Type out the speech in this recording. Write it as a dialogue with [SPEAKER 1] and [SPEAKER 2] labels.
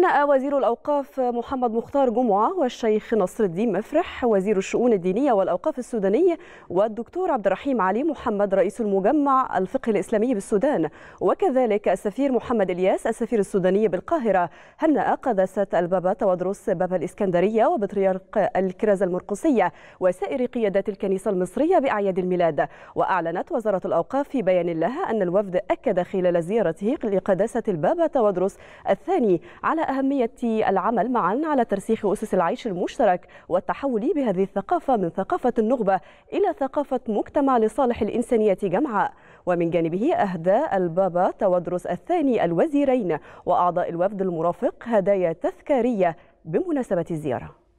[SPEAKER 1] هنأ وزير الأوقاف محمد مختار جمعة والشيخ نصر الدين مفرح وزير الشؤون الدينية والأوقاف السوداني والدكتور عبد الرحيم علي محمد رئيس المجمع الفقه الإسلامي بالسودان وكذلك السفير محمد إلياس السفير السوداني بالقاهرة هنأ قداسة البابا تودروس بابا الإسكندرية وبطريرك الكرازة المرقصية وسائر قيادات الكنيسة المصرية بأعياد الميلاد وأعلنت وزارة الأوقاف في بيان لها أن الوفد أكد خلال زيارته لقداسة البابا تودروس الثاني على أهمية العمل معا على ترسيخ أسس العيش المشترك والتحول بهذه الثقافة من ثقافة النخبة إلى ثقافة مجتمع لصالح الإنسانية جمعاء ومن جانبه أهدى البابا تودرس الثاني الوزيرين وأعضاء الوفد المرافق هدايا تذكارية بمناسبة الزيارة